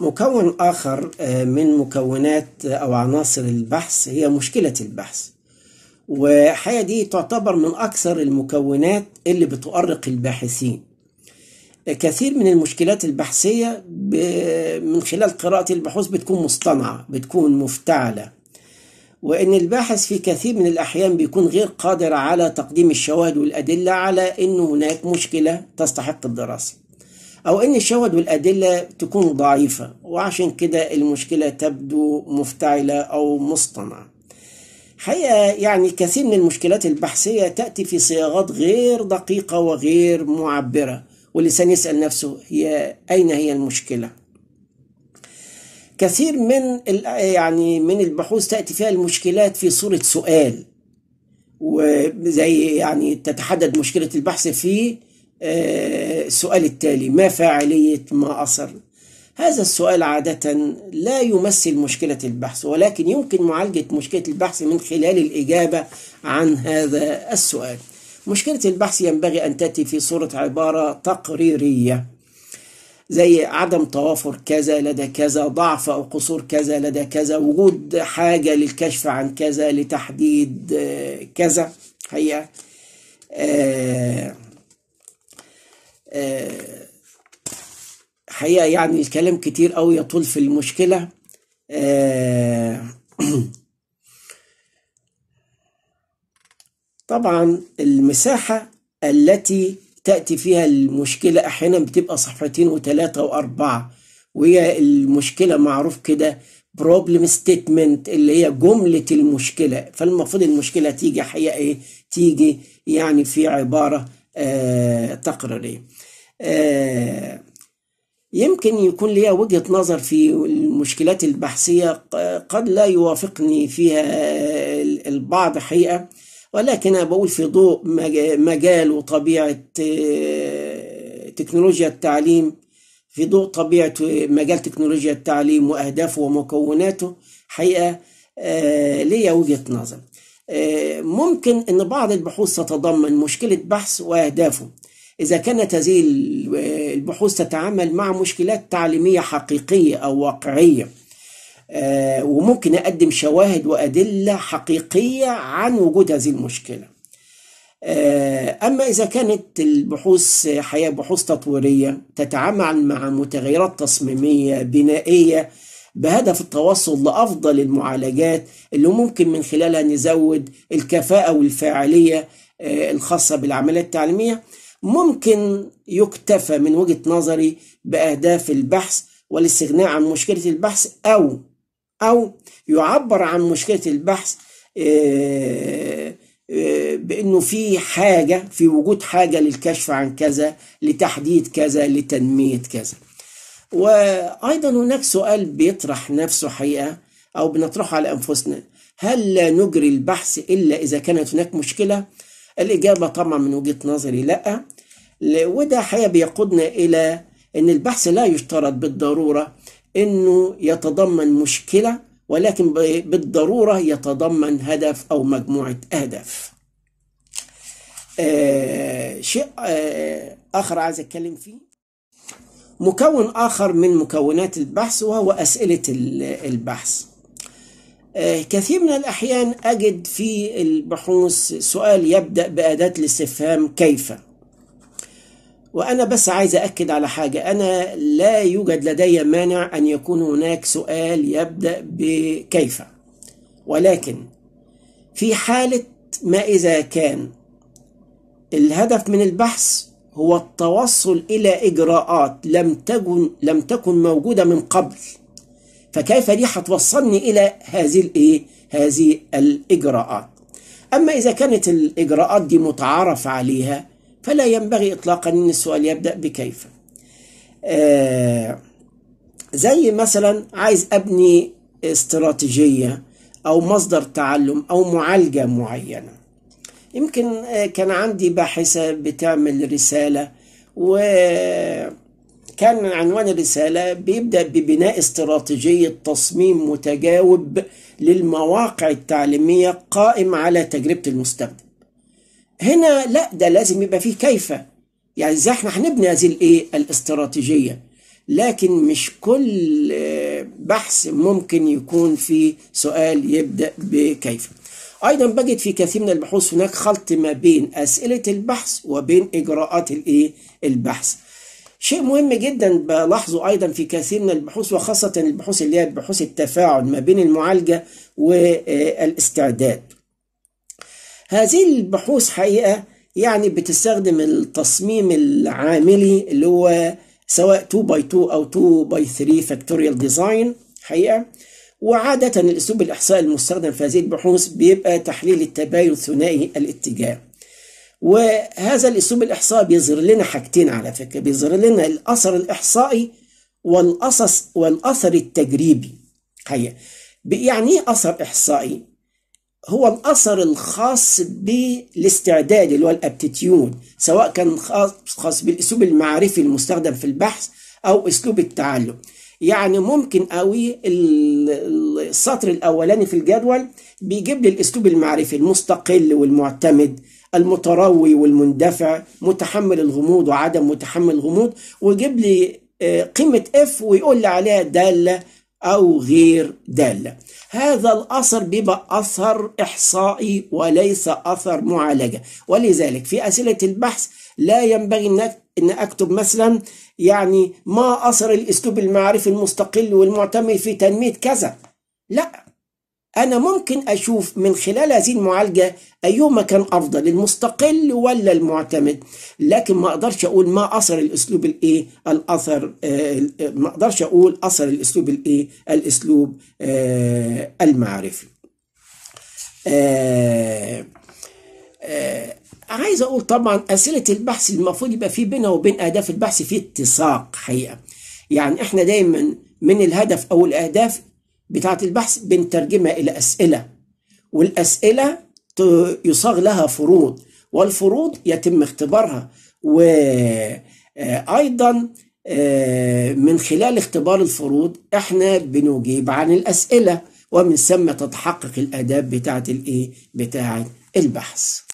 مكون آخر آه، من مكونات آه، أو عناصر البحث هي مشكلة البحث والحقيقة دي تعتبر من أكثر المكونات اللي بتؤرق الباحثين آه، كثير من المشكلات البحثية من خلال قراءة البحوث بتكون مصطنعة بتكون مفتعلة وإن الباحث في كثير من الأحيان بيكون غير قادر على تقديم الشواهد والأدلة على إن هناك مشكلة تستحق الدراسة أو أن الشواهد والأدلة تكون ضعيفة وعشان كده المشكلة تبدو مفتعلة أو مصطنعة حقيقة يعني كثير من المشكلات البحثية تأتي في صياغات غير دقيقة وغير معبرة والإنسان يسأل نفسه هي أين هي المشكلة كثير من يعني من البحوث تأتي فيها المشكلات في صورة سؤال وزي يعني تتحدد مشكلة البحث في السؤال التالي ما فاعلية ما أصر هذا السؤال عادة لا يمثل مشكلة البحث ولكن يمكن معالجة مشكلة البحث من خلال الإجابة عن هذا السؤال مشكلة البحث ينبغي أن تأتي في صورة عبارة تقريرية زي عدم توافر كذا لدى كذا ضعف أو قصور كذا لدى كذا وجود حاجة للكشف عن كذا لتحديد آه، كذا هيا آه آه، حقيقة يعني الكلام كتير قوي يطول في المشكلة آه، طبعا المساحة التي تأتي فيها المشكلة أحيانا بتبقى صفحتين وثلاثة وأربعة وهي المشكلة معروف كده بروبلم ستيتمنت اللي هي جملة المشكلة فالمفروض المشكلة تيجي حقيقة إيه؟ تيجي يعني في عبارة آه، تقريرية آه، يمكن يكون لي وجهة نظر في المشكلات البحثية قد لا يوافقني فيها البعض حقيقة ولكن أنا بقول في ضوء مجال وطبيعة آه، تكنولوجيا التعليم في ضوء طبيعة مجال تكنولوجيا التعليم وأهدافه ومكوناته حقيقة ليا وجهة نظر ممكن أن بعض البحوث تتضمن مشكلة بحث وأهدافه إذا كانت هذه البحوث تتعامل مع مشكلات تعليمية حقيقية أو واقعية آه، وممكن أقدم شواهد وأدلة حقيقية عن وجود هذه المشكلة آه، أما إذا كانت البحوث حياة بحوث تطويرية تتعامل مع متغيرات تصميمية بنائية بهدف التوصل لأفضل المعالجات اللي ممكن من خلالها نزود الكفاءة والفاعلية آه، الخاصة بالعملية التعليمية ممكن يكتفى من وجهة نظري بأهداف البحث والاستغناء عن مشكلة البحث أو أو يعبر عن مشكلة البحث آه، آه، بأنه في حاجة في وجود حاجة للكشف عن كذا لتحديد كذا لتنمية كذا وايضا هناك سؤال بيطرح نفسه حقيقه او بنطرحه على انفسنا هل لا نجري البحث الا اذا كانت هناك مشكله الاجابه طبعا من وجهه نظري لا وده حقيقه بيقودنا الى ان البحث لا يشترط بالضروره انه يتضمن مشكله ولكن بالضروره يتضمن هدف او مجموعه اهداف آه شيء آه اخر عايز اتكلم فيه مكون آخر من مكونات البحث وهو أسئلة البحث آه، كثير من الأحيان أجد في البحوث سؤال يبدأ بأداة الاستفهام كيف وأنا بس عايز أكد على حاجة أنا لا يوجد لدي مانع أن يكون هناك سؤال يبدأ بكيف ولكن في حالة ما إذا كان الهدف من البحث هو التوصل إلى إجراءات لم تكن لم تكن موجودة من قبل فكيف دي هتوصلني إلى هذه الإيه؟ هذه الإجراءات أما إذا كانت الإجراءات دي متعارف عليها فلا ينبغي إطلاقا أن السؤال يبدأ بكيف آه زي مثلا عايز أبني استراتيجية أو مصدر تعلم أو معالجة معينة يمكن آه، كان عندي باحثة بتعمل رسالة وكان عنوان الرسالة بيبدأ ببناء استراتيجية تصميم متجاوب للمواقع التعليمية قائم على تجربة المستخدم هنا لا ده لازم يبقى فيه كيف يعني ازاي احنا هنبني هذه الايه الاستراتيجيه لكن مش كل آه، بحث ممكن يكون فيه سؤال يبدا بكيف أيضا بجد في كثير من البحوث هناك خلط ما بين أسئلة البحث وبين إجراءات الإيه البحث شيء مهم جدا بلاحظه ايضا في كثير من البحوث وخاصه البحوث اللي هي بحوث التفاعل ما بين المعالجه والاستعداد. هذه البحوث حقيقه يعني بتستخدم التصميم العاملي اللي هو سواء 2 باي 2 او 2 باي 3 فاكتوريال ديزاين حقيقه وعادة الأسلوب الإحصائي المستخدم في هذه البحوث بيبقى تحليل التباين ثنائي الاتجاه وهذا الأسلوب الإحصائي بيظهر لنا حاجتين على فكرة بيظهر لنا الأثر الإحصائي والأسس والأثر التجريبي هي يعني إيه أثر إحصائي؟ هو الأثر الخاص بالاستعداد اللي هو الابتيتيود سواء كان خاص بالأسلوب المعرفي المستخدم في البحث أو أسلوب التعلم يعني ممكن قوي السطر الاولاني في الجدول بيجيب لي الاسلوب المعرفي المستقل والمعتمد المتروي والمندفع متحمل الغموض وعدم متحمل الغموض ويجيب لي آه، قيمة اف ويقول لي عليها دالة أو غير دالة هذا الأثر بيبقى أثر إحصائي وليس أثر معالجة ولذلك في أسئلة البحث لا ينبغي أن أكتب مثلا يعني ما أثر الأسلوب المعرفي المستقل والمعتمد في تنمية كذا لا أنا ممكن أشوف من خلال هذه المعالجة أيهما كان أفضل المستقل ولا المعتمد لكن ما أقدرش أقول ما أثر الأسلوب الإيه الأثر آه ما أقدرش أقول أثر الأسلوب الإيه الأسلوب آه المعرفي آه عايز اقول طبعا اسئله البحث المفروض يبقى في بينها وبين اهداف البحث في اتساق حقيقه يعني احنا دايما من الهدف او الاهداف بتاعه البحث بنترجمها الى اسئله والاسئله يصاغ لها فروض والفروض يتم اختبارها وايضا آه، آه، من خلال اختبار الفروض احنا بنجيب عن الاسئله ومن ثم تتحقق الاداب بتاعه الايه بتاعه البحث